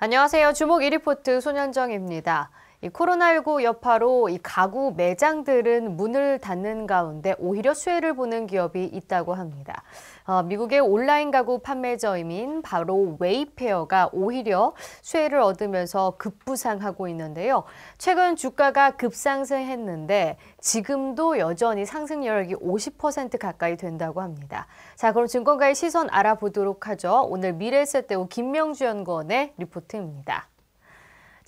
안녕하세요. 주목 1위 포트 손현정입니다. 이 코로나19 여파로 이 가구 매장들은 문을 닫는 가운데 오히려 수혜를 보는 기업이 있다고 합니다. 어, 미국의 온라인 가구 판매점인 바로 웨이페어가 오히려 수혜를 얻으면서 급부상하고 있는데요. 최근 주가가 급상승했는데 지금도 여전히 상승 여력이 50% 가까이 된다고 합니다. 자, 그럼 증권가의 시선 알아보도록 하죠. 오늘 미래세대우 김명주 연구원의 리포트입니다.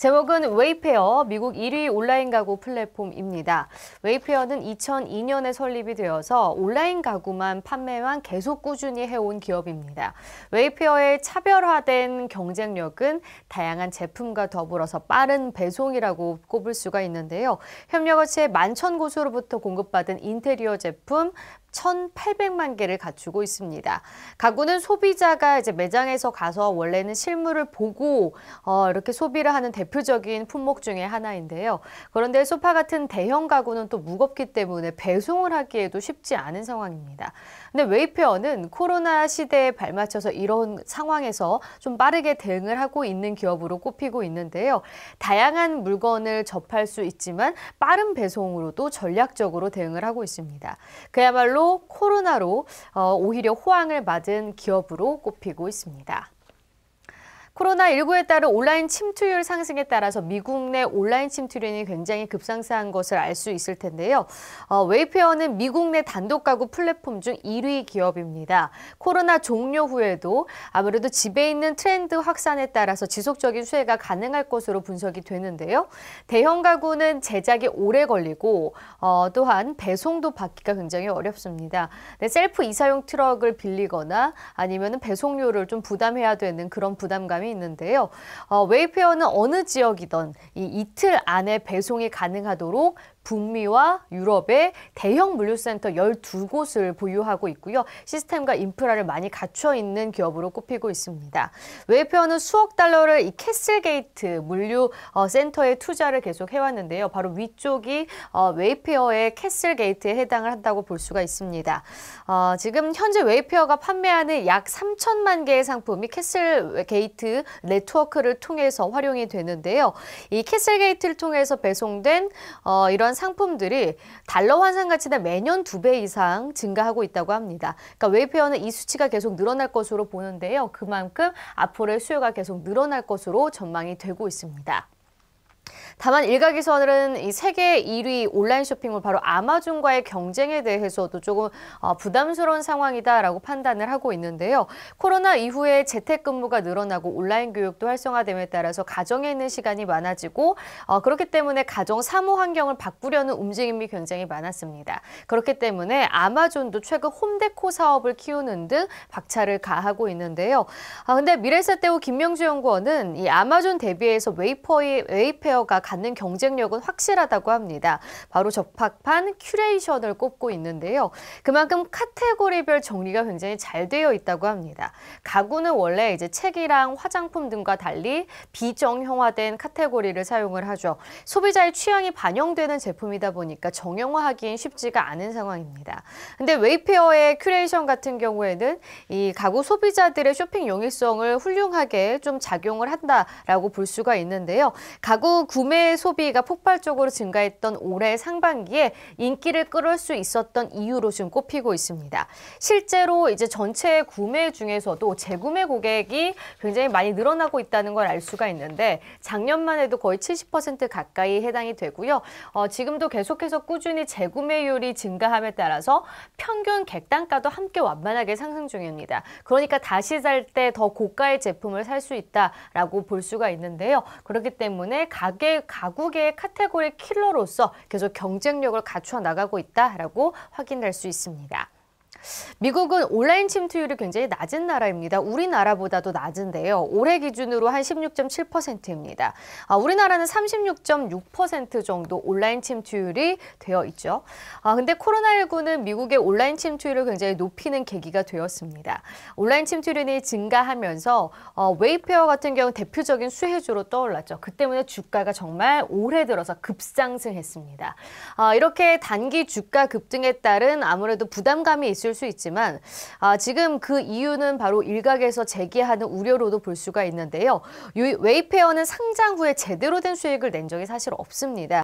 제목은 웨이페어, 미국 1위 온라인 가구 플랫폼입니다. 웨이페어는 2002년에 설립이 되어서 온라인 가구만 판매만 계속 꾸준히 해온 기업입니다. 웨이페어의 차별화된 경쟁력은 다양한 제품과 더불어서 빠른 배송이라고 꼽을 수가 있는데요. 협력업체 만천 곳으로부터 공급받은 인테리어 제품, 1,800만 개를 갖추고 있습니다. 가구는 소비자가 이제 매장에서 가서 원래는 실물을 보고 어, 이렇게 소비를 하는 대표적인 품목 중에 하나인데요. 그런데 소파 같은 대형 가구는 또 무겁기 때문에 배송을 하기에도 쉽지 않은 상황입니다. 근데 웨이페어는 코로나 시대에 발맞춰서 이런 상황에서 좀 빠르게 대응을 하고 있는 기업으로 꼽히고 있는데요. 다양한 물건을 접할 수 있지만 빠른 배송으로도 전략적으로 대응을 하고 있습니다. 그야말로 코로나로 어, 오히려 호황을 맞은 기업으로 꼽히고 있습니다. 코로나19에 따른 온라인 침투율 상승에 따라서 미국 내 온라인 침투율이 굉장히 급상승한 것을 알 수 있을 텐데요. 어, 웨이페어는 미국 내 단독 가구 플랫폼 중 1위 기업입니다. 코로나 종료 후에도 아무래도 집에 있는 트렌드 확산에 따라서 지속적인 수혜가 가능할 것으로 분석이 되는데요. 대형 가구는 제작이 오래 걸리고 어, 또한 배송도 받기가 굉장히 어렵습니다. 네, 셀프 이사용 트럭을 빌리거나 아니면 배송료를 좀 부담해야 되는 그런 부담감이 있는데요. 어, 웨이페어는 어느 지역이든 이 이틀 안에 배송이 가능하도록 북미와 유럽의 대형 물류센터 12곳을 보유하고 있고요. 시스템과 인프라를 많이 갖춰 있는 기업으로 꼽히고 있습니다. 웨이페어는 수억 달러를 이 캐슬게이트 물류 어, 센터에 투자를 계속 해왔는데요. 바로 위쪽이 어, 웨이페어의 캐슬게이트에 해당을 한다고 볼 수가 있습니다. 어, 지금 현재 웨이페어가 판매하는 약 3천만 개의 상품이 캐슬게이트 하는 그 네트워크를 통해서 활용이 되는데요. 이 캐슬게이트를 통해서 배송된 어, 이런 상품들이 달러 환산 가치나 매년 두 배 이상 증가하고 있다고 합니다. 그러니까 웨이페어는 이 수치가 계속 늘어날 것으로 보는데요. 그만큼 앞으로의 수요가 계속 늘어날 것으로 전망이 되고 있습니다. 다만 일각에서는 이 세계 1위 온라인 쇼핑몰 바로 아마존과의 경쟁에 대해서도 조금 어, 부담스러운 상황이다라고 판단을 하고 있는데요. 코로나 이후에 재택근무가 늘어나고 온라인 교육도 활성화됨에 따라서 가정에 있는 시간이 많아지고 어, 그렇기 때문에 가정 사무 환경을 바꾸려는 움직임이 굉장히 많았습니다. 그렇기 때문에 아마존도 최근 홈데코 사업을 키우는 등 박차를 가하고 있는데요. 아, 근데 미래세대우 김명주 연구원은 이 아마존 대비해서 웨이퍼의 웨이페어가 갖는 경쟁력은 확실하다고 합니다. 바로 적합한 큐레이션을 꼽고 있는데요. 그만큼 카테고리별 정리가 굉장히 잘 되어 있다고 합니다. 가구는 원래 이제 책이랑 화장품 등과 달리 비정형화된 카테고리를 사용을 하죠. 소비자의 취향이 반영되는 제품이다 보니까 정형화하기엔 쉽지가 않은 상황입니다. 근데 웨이페어의 큐레이션 같은 경우에는 이 가구 소비자들의 쇼핑 용이성을 훌륭하게 좀 작용을 한다라고 볼 수가 있는데요. 가구 구매 구매 소비가 폭발적으로 증가했던 올해 상반기에 인기를 끌을 수 있었던 이유로 지금 꼽히고 있습니다. 실제로 이제 전체 구매 중에서도 재구매 고객이 굉장히 많이 늘어나고 있다는 걸 알 수가 있는데 작년만 해도 거의 70% 가까이 해당이 되고요. 어, 지금도 계속해서 꾸준히 재구매율이 증가함에 따라서 평균 객단가도 함께 완만하게 상승 중입니다. 그러니까 다시 살 때 더 고가의 제품을 살 수 있다라고 볼 수가 있는데요. 그렇기 때문에 가격 가구계의 카테고리 킬러로서 계속 경쟁력을 갖춰 나가고 있다라고 확인할 수 있습니다. 미국은 온라인 침투율이 굉장히 낮은 나라입니다. 우리나라보다도 낮은데요. 올해 기준으로 한 16.7%입니다. 아, 우리나라는 36.6% 정도 온라인 침투율이 되어 있죠. 아, 근데 코로나19는 미국의 온라인 침투율을 굉장히 높이는 계기가 되었습니다. 온라인 침투율이 증가하면서 어, 웨이페어 같은 경우 대표적인 수혜주로 떠올랐죠. 그 때문에 주가가 정말 올해 들어서 급상승했습니다. 아, 이렇게 단기 주가 급등에 따른 아무래도 부담감이 있을 있을 수 있지만 아, 지금 그 이유는 바로 일각에서 제기하는 우려로도 볼 수가 있는데요. 웨이페어는 상장 후에 제대로 된 수익을 낸 적이 사실 없습니다.